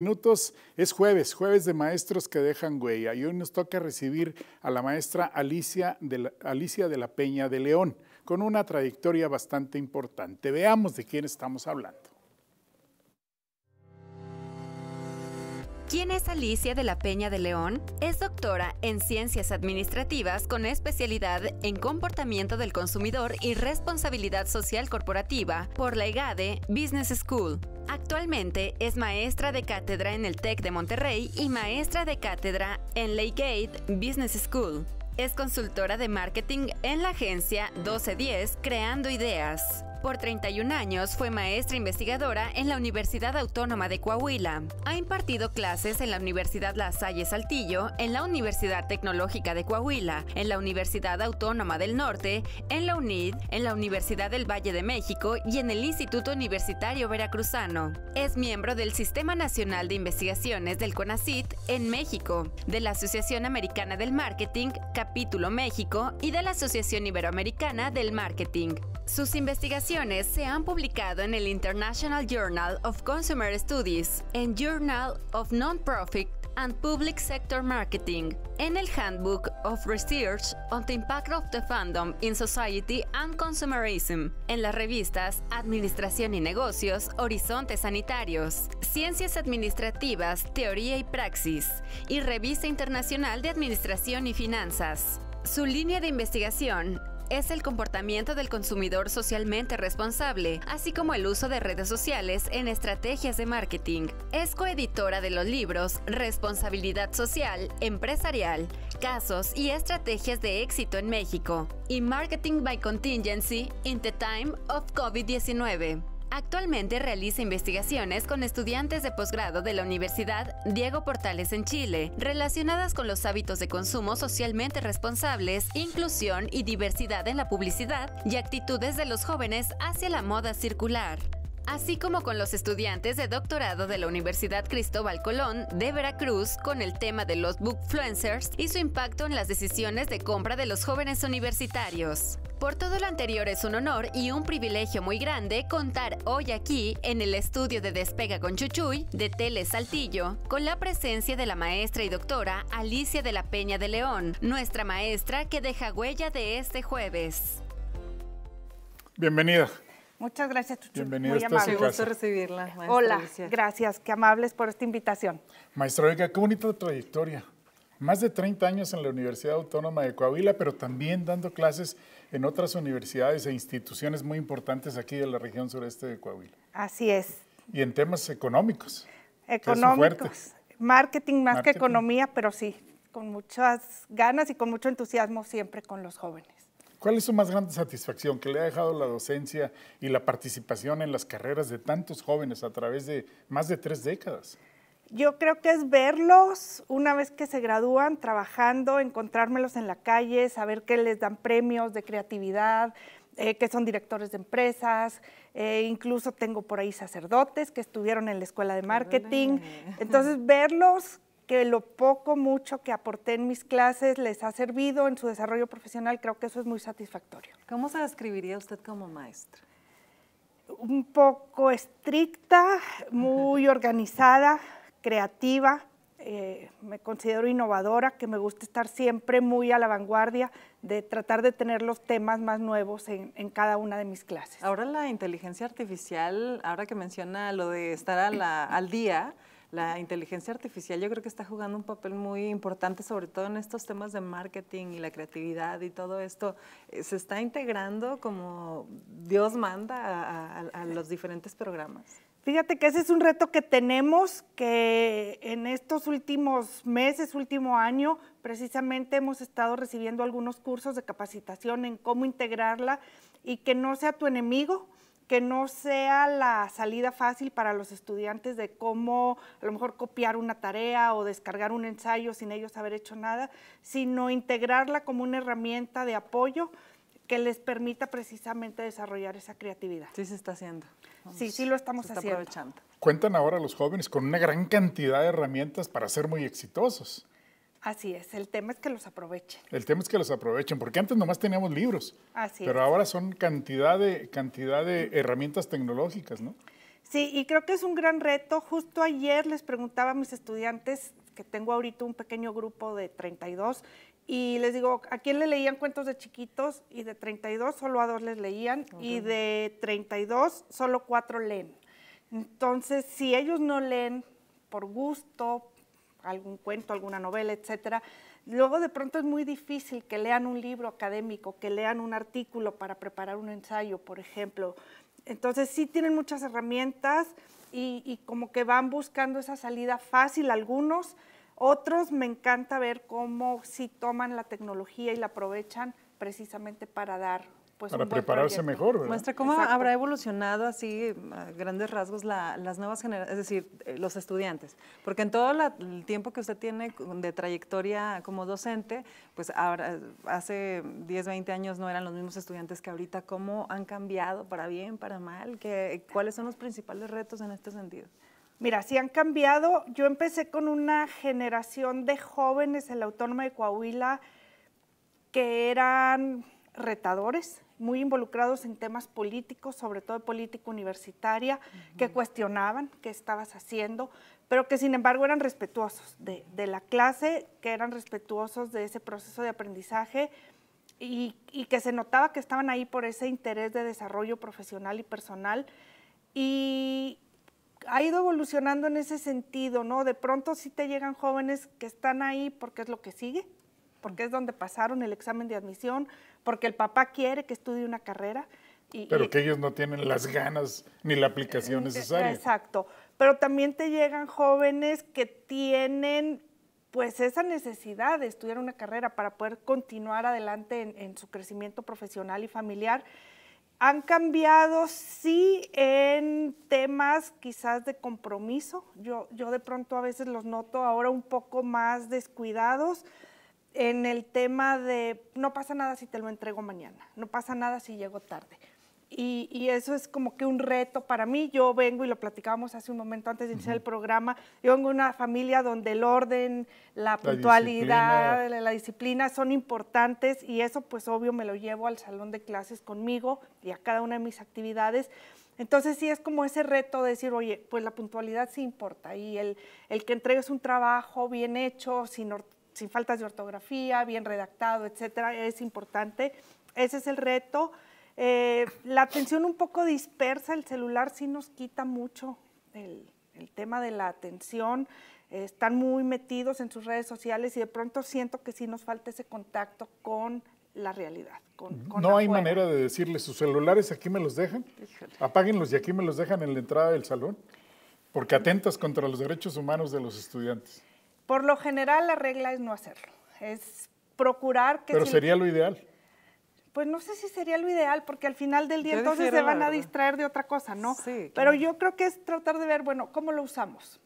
minutos. Es jueves, jueves de maestros que dejan huella. Y hoy nos toca recibir a la maestra Alicia de la, Alicia de la Peña de León, con una trayectoria bastante importante. Veamos de quién estamos hablando. ¿Quién es Alicia de la Peña de León? Es doctora en Ciencias Administrativas con especialidad en Comportamiento del Consumidor y Responsabilidad Social Corporativa por la EGADE Business School. Actualmente es maestra de cátedra en el TEC de Monterrey y maestra de cátedra en gate Business School. Es consultora de marketing en la agencia 1210 Creando Ideas. Por 31 años fue maestra investigadora en la Universidad Autónoma de Coahuila. Ha impartido clases en la Universidad La Salle Saltillo, en la Universidad Tecnológica de Coahuila, en la Universidad Autónoma del Norte, en la UNID, en la Universidad del Valle de México y en el Instituto Universitario Veracruzano. Es miembro del Sistema Nacional de Investigaciones del CONACIT en México, de la Asociación Americana del Marketing, Capítulo México, y de la Asociación Iberoamericana del Marketing. Sus investigaciones se han publicado en el International Journal of Consumer Studies, en Journal of Nonprofit and Public Sector Marketing, en el Handbook of Research on the Impact of the Fandom in Society and Consumerism, en las revistas Administración y Negocios, Horizontes Sanitarios, Ciencias Administrativas, Teoría y Praxis, y Revista Internacional de Administración y Finanzas. Su línea de investigación es el comportamiento del consumidor socialmente responsable, así como el uso de redes sociales en estrategias de marketing. Es coeditora de los libros Responsabilidad Social, Empresarial, Casos y Estrategias de Éxito en México y Marketing by Contingency in the Time of COVID-19. Actualmente realiza investigaciones con estudiantes de posgrado de la Universidad Diego Portales en Chile, relacionadas con los hábitos de consumo socialmente responsables, inclusión y diversidad en la publicidad y actitudes de los jóvenes hacia la moda circular así como con los estudiantes de doctorado de la Universidad Cristóbal Colón de Veracruz con el tema de los bookfluencers y su impacto en las decisiones de compra de los jóvenes universitarios. Por todo lo anterior es un honor y un privilegio muy grande contar hoy aquí en el estudio de Despega con Chuchuy de Tele Saltillo con la presencia de la maestra y doctora Alicia de la Peña de León, nuestra maestra que deja huella de este jueves. Bienvenida. Muchas gracias, Tuchel. Muy amable. un gusto recibirla. Hola, gracias, qué amables por esta invitación. Maestra Olga, qué bonita trayectoria. Más de 30 años en la Universidad Autónoma de Coahuila, pero también dando clases en otras universidades e instituciones muy importantes aquí de la región sureste de Coahuila. Así es. Y en temas económicos. Económicos. Marketing más que economía, pero sí, con muchas ganas y con mucho entusiasmo siempre con los jóvenes. ¿Cuál es su más grande satisfacción que le ha dejado la docencia y la participación en las carreras de tantos jóvenes a través de más de tres décadas? Yo creo que es verlos una vez que se gradúan trabajando, encontrármelos en la calle, saber que les dan premios de creatividad, eh, que son directores de empresas, eh, incluso tengo por ahí sacerdotes que estuvieron en la escuela de marketing. Entonces, verlos que lo poco, mucho que aporté en mis clases les ha servido en su desarrollo profesional, creo que eso es muy satisfactorio. ¿Cómo se describiría usted como maestra? Un poco estricta, muy organizada, creativa, eh, me considero innovadora, que me gusta estar siempre muy a la vanguardia de tratar de tener los temas más nuevos en, cada una de mis clases. Ahora la inteligencia artificial, ahora que menciona lo de estar al día, la inteligencia artificial yo creo que está jugando un papel muy importante, sobre todo en estos temas de marketing y la creatividad y todo esto. Eh, ¿Se está integrando como Dios manda a, los diferentes programas? Fíjate que ese es un reto que tenemos, que en estos últimos meses, último año, precisamente hemos estado recibiendo algunos cursos de capacitación en cómo integrarla y que no sea tu enemigo, que no sea la salida fácil para los estudiantes de cómo a lo mejor copiar una tarea o descargar un ensayo sin ellos haber hecho nada, sino integrarla como una herramienta de apoyo que les permita precisamente desarrollar esa creatividad. Sí se está haciendo. sí, sí lo estamos haciendo. Aprovechando. Cuentan ahora los jóvenes con una gran cantidad de herramientas para ser muy exitosos. Así es, el tema es que los aprovechen. El tema es que los aprovechen, porque antes nomás teníamos libros. Así pero ahora son cantidad de, cantidad de herramientas tecnológicas, ¿no? Sí, y creo que es un gran reto. Justo ayer les preguntaba a mis estudiantes, que tengo ahorita un pequeño grupo de 32, y les digo, ¿a quién le leían cuentos de chiquitos? Y de 32 solo a dos les leían, y de 32 solo cuatro leen. Entonces, si ellos no leen por gusto, algún cuento, alguna novela, etcétera. Luego de pronto es muy difícil que lean un libro académico, que lean un artículo para preparar un ensayo, por ejemplo. Entonces sí tienen muchas herramientas y, y como que van buscando esa salida fácil algunos. Otros me encanta ver cómo sí toman la tecnología y la aprovechan precisamente para dar pues, para prepararse mejor. ¿verdad? Muestra cómo habrá evolucionado así a grandes rasgos las nuevas generaciones, es decir, eh, los estudiantes. Porque en todo el tiempo que usted tiene de trayectoria como docente, pues ahora, hace 10, 20 años no eran los mismos estudiantes que ahorita. ¿Cómo han cambiado para bien, para mal? ¿Cuáles son los principales retos en este sentido? Mira, si han cambiado, yo empecé con una generación de jóvenes en la Autónoma de Coahuila que eran retadores, muy involucrados en temas políticos, sobre todo de política universitaria, que cuestionaban qué estabas haciendo, pero que sin embargo eran respetuosos de, la clase, que eran respetuosos de ese proceso de aprendizaje y, y, que se notaba que estaban ahí por ese interés de desarrollo profesional y personal. Y ha ido evolucionando en ese sentido, ¿no? De pronto sí te llegan jóvenes que están ahí porque es lo que sigue, porque es donde pasaron el examen de admisión, porque el papá quiere que estudie una carrera. Pero que ellos no tienen las ganas ni la aplicación eh, necesaria. Exacto. Pero también te llegan jóvenes que tienen pues esa necesidad de estudiar una carrera para poder continuar adelante en, su crecimiento profesional y familiar. Han cambiado, sí, en temas quizás de compromiso. Yo, yo de pronto a veces los noto ahora un poco más descuidados en el tema de no pasa nada si te lo entrego mañana, no pasa nada si llego tarde. Y, y, eso es como que un reto para mí. Yo vengo, y lo platicábamos hace un momento antes de iniciar el programa, yo vengo de una familia donde el orden, la, puntualidad, La, la disciplina son importantes y eso pues obvio me lo llevo al salón de clases conmigo y a cada una de mis actividades. Entonces sí es como ese reto de decir, oye, pues la puntualidad sí importa y el, el que entregues un trabajo bien hecho, sin sin faltas de ortografía, bien redactado, etcétera, es importante. Ese es el reto. Eh, la atención un poco dispersa, el celular sí nos quita mucho el, tema de la atención. están muy metidos en sus redes sociales y de pronto siento que sí nos falta ese contacto con la realidad. no hay manera de decirles, sus celulares aquí me los dejan, apáguenlos y aquí me los dejan en la entrada del salón, porque atentas contra los derechos humanos de los estudiantes. Por lo general la regla es no hacerlo, es procurar que... Pero sería lo ideal. Pues no sé si sería lo ideal, porque al final del día entonces se van a distraer de otra cosa, ¿no? Sí, Pero yo creo que es tratar de ver, bueno, ¿cómo lo usamos?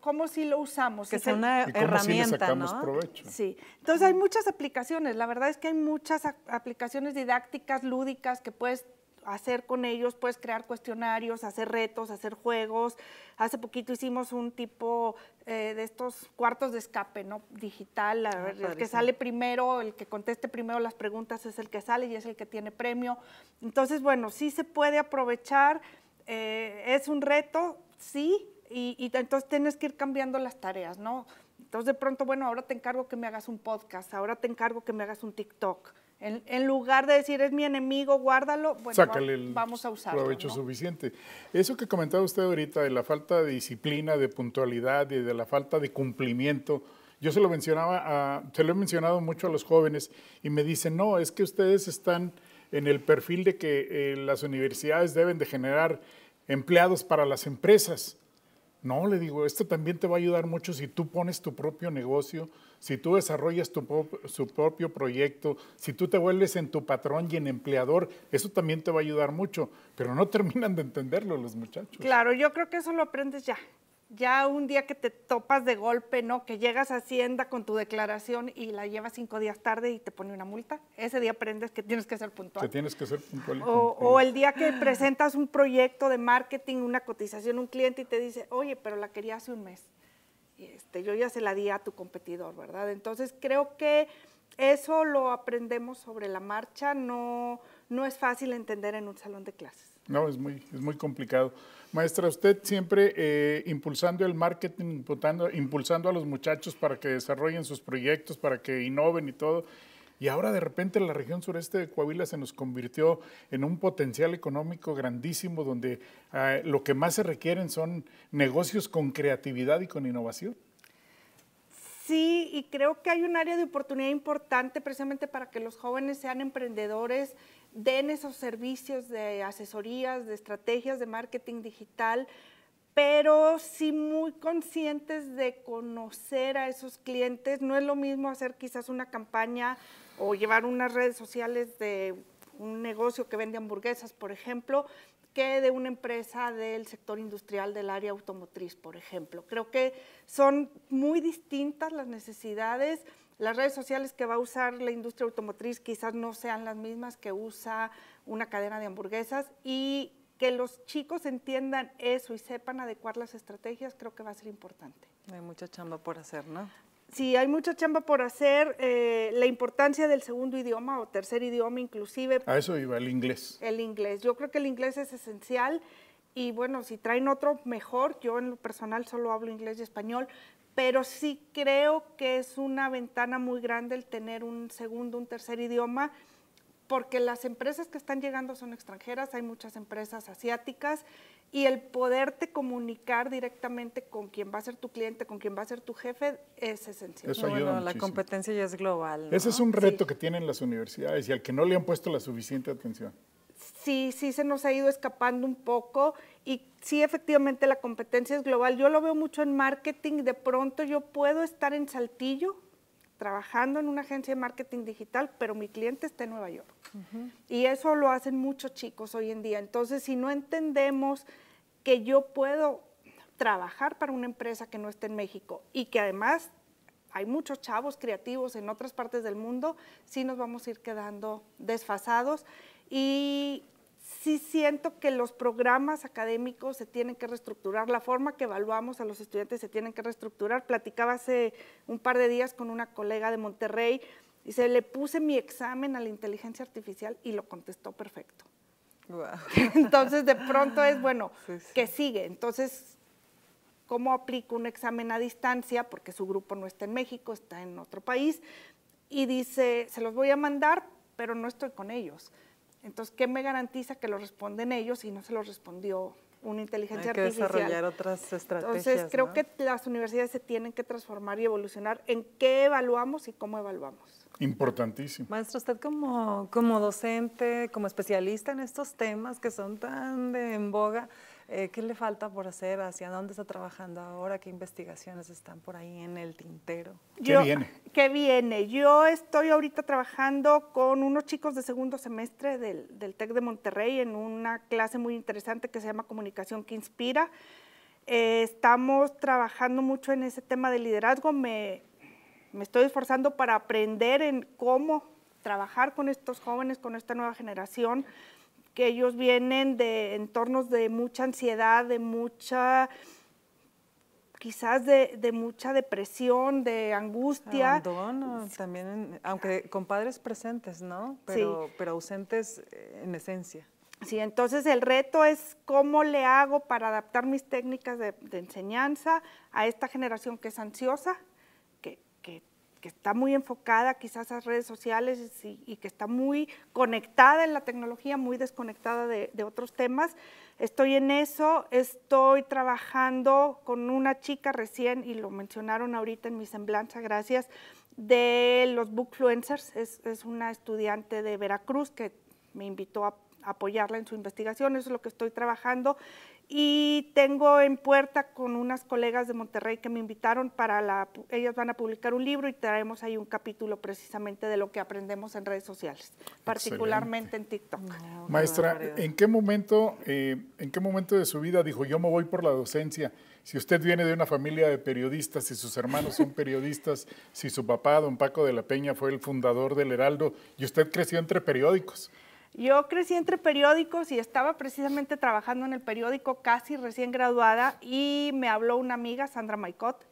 ¿Cómo, si lo usamos? Que es una herramienta, ¿no? Sí. Entonces hay muchas aplicaciones, la verdad es que hay muchas aplicaciones didácticas, lúdicas, que puedes hacer con ellos, puedes crear cuestionarios, hacer retos, hacer juegos. Hace poquito hicimos un tipo eh, de estos cuartos de escape, ¿no? Digital, ah, el que sale primero, el que conteste primero las preguntas es el que sale y es el que tiene premio. Entonces, bueno, sí se puede aprovechar, eh, es un reto, sí, y, y entonces tienes que ir cambiando las tareas, ¿no? Entonces de pronto, bueno, ahora te encargo que me hagas un podcast, ahora te encargo que me hagas un TikTok. En, lugar de decir es mi enemigo, guárdalo, bueno, vamos a usarlo. Provecho suficiente. Eso que comentaba usted ahorita de la falta de disciplina, de puntualidad y de la falta de cumplimiento, yo se lo mencionaba, se lo he mencionado mucho a los jóvenes y me dicen, no, es que ustedes están en el perfil de que eh, las universidades deben de generar empleados para las empresas. No, le digo, esto también te va a ayudar mucho si tú pones tu propio negocio, si tú desarrollas tu propio proyecto, si tú te vuelves en tu patrón y en empleador, eso también te va a ayudar mucho, pero no terminan de entenderlo los muchachos. Claro, yo creo que eso lo aprendes ya, ya un día que te topas de golpe, ¿no? Que llegas a Hacienda con tu declaración y la llevas cinco días tarde y te pone una multa. Ese día aprendes que tienes que ser puntual. Que tienes que ser puntual. O, el día que presentas un proyecto de marketing, una cotización un cliente y te dice, oye, pero la quería hace un mes. este, yo ya se la di a tu competidor, ¿verdad? Entonces creo que eso lo aprendemos sobre la marcha. No, es fácil entender en un salón de clases. No, es muy, es muy complicado. Maestra, usted siempre eh, impulsando el marketing, impulsando a los muchachos para que desarrollen sus proyectos, para que innoven y todo. Y ahora de repente la región sureste de Coahuila se nos convirtió en un potencial económico grandísimo donde ah, lo que más se requieren son negocios con creatividad y con innovación. Sí, y creo que hay un área de oportunidad importante precisamente para que los jóvenes sean emprendedores den esos servicios de asesorías, de estrategias de marketing digital, pero sí muy conscientes de conocer a esos clientes. No es lo mismo hacer quizás una campaña o llevar unas redes sociales de un negocio que vende hamburguesas, por ejemplo, que de una empresa del sector industrial del área automotriz, por ejemplo. Creo que son muy distintas las necesidades las redes sociales que va a usar la industria automotriz quizás no sean las mismas que usa una cadena de hamburguesas y que los chicos entiendan eso y sepan adecuar las estrategias creo que va a ser importante. Hay mucha chamba por hacer, ¿no? Sí, hay mucha chamba por hacer. Eh, la importancia del segundo idioma o tercer idioma inclusive. A eso iba, el inglés. El inglés. Yo creo que el inglés es esencial y bueno, si traen otro, mejor. Yo en lo personal solo hablo inglés y español, pero sí creo que es una ventana muy grande el tener un segundo, un tercer idioma, porque las empresas que están llegando son extranjeras, hay muchas empresas asiáticas, y el poderte comunicar directamente con quien va a ser tu cliente, con quien va a ser tu jefe, es esencial. Eso ayuda la competencia ya es global. Ese es un reto que tienen las universidades y al que no le han puesto la suficiente atención sí, sí se nos ha ido escapando un poco y sí, efectivamente la competencia es global. Yo lo veo mucho en marketing, de pronto yo puedo estar en Saltillo trabajando en una agencia de marketing digital, pero mi cliente está en Nueva York. Y eso lo hacen muchos chicos hoy en día. Entonces, si no entendemos que yo puedo trabajar para una empresa que no esté en México y que además hay muchos chavos creativos en otras partes del mundo, sí nos vamos a ir quedando desfasados. Y sí siento que los programas académicos se tienen que reestructurar, la forma que evaluamos a los estudiantes se tienen que reestructurar. Platicaba hace un par de días con una colega de Monterrey y se le puse mi examen a la inteligencia artificial y lo contestó perfecto. Entonces de pronto es, bueno, que sigue? Entonces, ¿cómo aplico un examen a distancia? Porque su grupo no está en México, está en otro país. Y dice, se los voy a mandar, pero no estoy con ellos. Entonces, ¿qué me garantiza que lo responden ellos y no se lo respondió una inteligencia Hay que desarrollar otras estrategias. Entonces, creo que las universidades se tienen que transformar y evolucionar en qué evaluamos y cómo evaluamos. Importantísimo. Maestro, usted como, como docente, como especialista en estos temas que son tan de en boga, eh, ¿qué le falta por hacer? ¿Hacia dónde está trabajando ahora? ¿Qué investigaciones están por ahí en el tintero? ¿Qué Yo, viene? ¿Qué viene? Yo estoy ahorita trabajando con unos chicos de segundo semestre del, del TEC de Monterrey en una clase muy interesante que se llama Comunicación que Inspira. Eh, estamos trabajando mucho en ese tema de liderazgo. Me, me estoy esforzando para aprender en cómo trabajar con estos jóvenes, con esta nueva generación, que ellos vienen de entornos de mucha ansiedad, de mucha, quizás de, mucha depresión, de angustia. perdón, también, aunque con padres presentes, ¿no? Pero, sí. pero ausentes eh, en esencia. Sí, entonces el reto es cómo le hago para adaptar mis técnicas de enseñanza a esta generación que es ansiosa, que está muy enfocada quizás a redes sociales y, que está muy conectada en la tecnología, muy desconectada de, otros temas. Estoy en eso, estoy trabajando con una chica recién, y lo mencionaron ahorita en mi semblanza, gracias, de los bookfluencers. Es, es una estudiante de Veracruz que me invitó a apoyarla en su investigación, eso es lo que estoy trabajando. Y tengo en puerta con unas colegas de Monterrey que me invitaron para la, ellas van a publicar un libro y traemos ahí un capítulo precisamente de lo que aprendemos en redes sociales, particularmente en TikTok. Maestra, ¿en qué momento, eh, en qué momento de su vida dijo yo me voy por la docencia? Si usted viene de una familia de periodistas, si sus hermanos son periodistas, si su papá, don Paco de la Peña, fue el fundador del Heraldo y usted creció entre periódicos. Yo crecí entre periódicos y estaba precisamente trabajando en el periódico casi recién graduada y me habló una amiga, Sandra Maicot,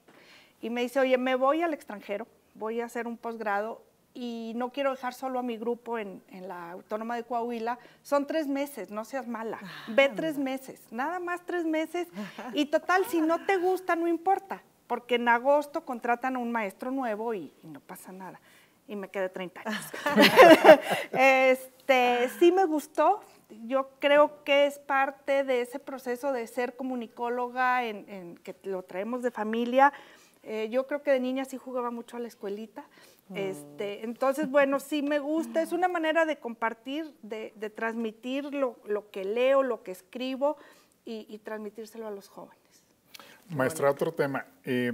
y me dice, oye, me voy al extranjero, voy a hacer un posgrado y no quiero dejar solo a mi grupo en, la Autónoma de Coahuila. Son tres meses, no seas mala. Ah, Ve tres meses, nada más tres meses. Y total, si no te gusta, no importa, porque en agosto contratan a un maestro nuevo y, no pasa nada. Y me quedé 30 años. este, este, ah. sí me gustó. Yo creo que es parte de ese proceso de ser comunicóloga, en, que lo traemos de familia. Eh, yo creo que de niña sí jugaba mucho a la escuelita. Mm. Este, entonces, bueno, sí me gusta. Es una manera de compartir, de, transmitir lo, que leo, lo que escribo y, transmitírselo a los jóvenes. Maestra, otro tema. Eh,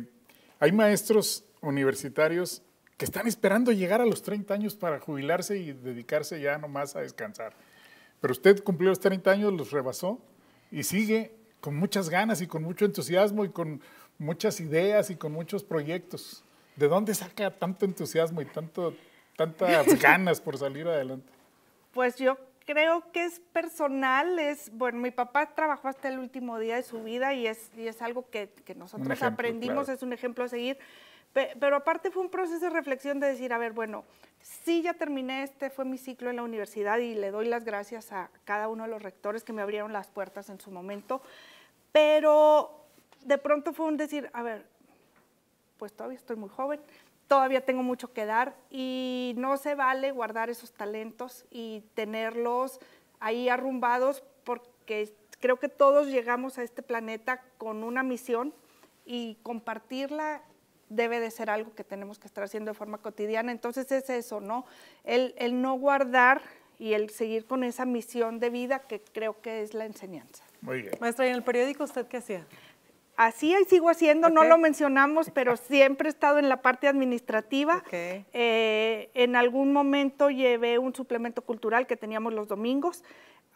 hay maestros universitarios que están esperando llegar a los 30 años para jubilarse y dedicarse ya nomás a descansar. Pero usted cumplió los 30 años, los rebasó y sigue con muchas ganas y con mucho entusiasmo y con muchas ideas y con muchos proyectos. ¿De dónde saca tanto entusiasmo y tanto, tantas ganas por salir adelante? Pues yo creo que es personal, es, bueno, mi papá trabajó hasta el último día de su vida y es, es algo que, nosotros aprendimos, es un ejemplo a seguir, pero aparte fue un proceso de reflexión de decir, a ver, bueno, sí ya terminé, este fue mi ciclo en la universidad y le doy las gracias a cada uno de los rectores que me abrieron las puertas en su momento, pero de pronto fue un decir, a ver, pues todavía estoy muy joven, todavía tengo mucho que dar y no se vale guardar esos talentos y tenerlos ahí arrumbados porque creo que todos llegamos a este planeta con una misión y compartirla debe de ser algo que tenemos que estar haciendo de forma cotidiana. Entonces es eso, ¿no? El, no guardar y el seguir con esa misión de vida que creo que es la enseñanza. Muy bien. Maestra, ¿y en el periódico usted qué hacía? Así y sigo haciendo, no lo mencionamos, pero siempre he estado en la parte administrativa. Eh, en algún momento llevé un suplemento cultural que teníamos los domingos.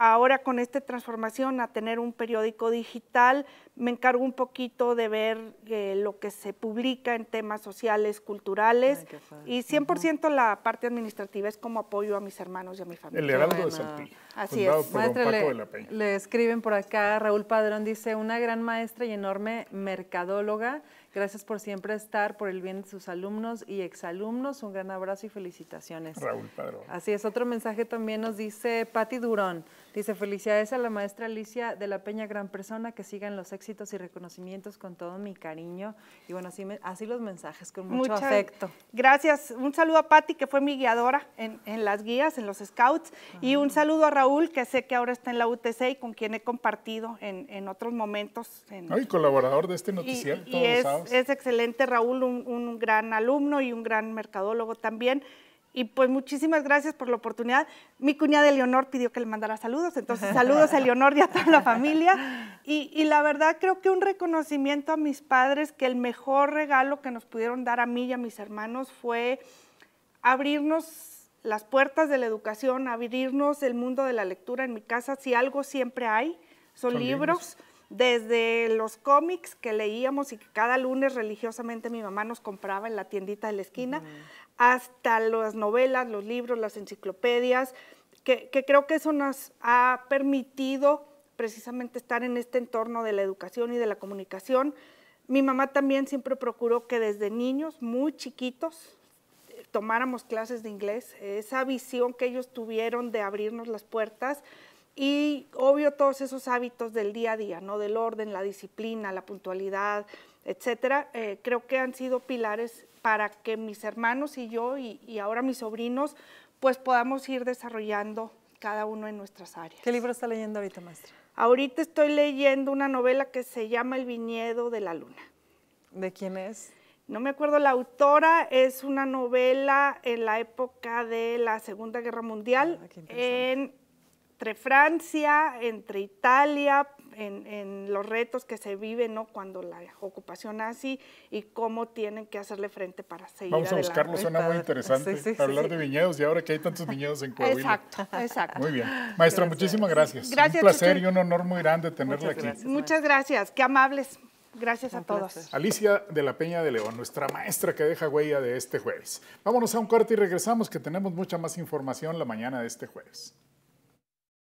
Ahora con esta transformación a tener un periódico digital, me encargo un poquito de ver eh, lo que se publica en temas sociales, culturales y 100% la parte administrativa es como apoyo a mis hermanos y a mi familia. El Heraldo de Así es. de la Peña. le escriben por acá, Raúl Padrón dice, una gran maestra y enorme mercadóloga. Gracias por siempre estar por el bien de sus alumnos y exalumnos. Un gran abrazo y felicitaciones. Raúl Padrón. Así es, otro mensaje también nos dice Patti Durón. Dice, felicidades a la maestra Alicia de la Peña, gran persona, que sigan los éxitos y reconocimientos con todo mi cariño. Y bueno, así, así los mensajes, con mucho Muchas, afecto. Gracias. Un saludo a Patti, que fue mi guiadora en, las guías, en los scouts. Y un saludo a Raúl, que sé que ahora está en la UTC y con quien he compartido en, otros momentos. Ay, de este noticiero. Y, y es, excelente, Raúl, un, gran alumno y un gran mercadólogo también. Y pues muchísimas gracias por la oportunidad. Mi cuñada Leonor pidió que le mandara saludos, entonces saludos a Leonor y a toda la familia. Y, la verdad creo que un reconocimiento a mis padres, que el mejor regalo que nos pudieron dar a mí y a mis hermanos fue abrirnos las puertas de la educación, abrirnos el mundo de la lectura. En mi casa, si algo siempre hay, son, libros desde los cómics que leíamos y que cada lunes religiosamente mi mamá nos compraba en la tiendita de la esquina, hasta las novelas, los libros, las enciclopedias, que creo que eso nos ha permitido precisamente estar en este entorno de la educación y de la comunicación. Mi mamá también siempre procuró que desde niños, muy chiquitos, eh, tomáramos clases de inglés. Esa visión que ellos tuvieron de abrirnos las puertas, y obvio todos esos hábitos del día a día, ¿no? Del orden, la disciplina, la puntualidad, etcétera, eh, creo que han sido pilares para que mis hermanos y yo y, ahora mis sobrinos pues podamos ir desarrollando cada uno en nuestras áreas. ¿Qué libro está leyendo ahorita, maestra? Ahorita estoy leyendo una novela que se llama El viñedo de la luna. ¿De quién es? No me acuerdo la autora, es una novela en la época de la Segunda Guerra Mundial ah, entre Francia, entre Italia, en, los retos que se viven ¿no? cuando la ocupación así y cómo tienen que hacerle frente para seguir Vamos a buscarlo, suena muy interesante, hablar de viñedos y ahora que hay tantos viñedos en Coahuila. Exacto, exacto. Muy bien. Maestra, muchísimas gracias. gracias. Un placer y un honor muy grande tenerla aquí. Muchas gracias, qué amables. Gracias a todos. Alicia de la Peña de León, nuestra maestra que deja huella de este jueves. Vámonos a un cuarto y regresamos que tenemos mucha más información la mañana de este jueves.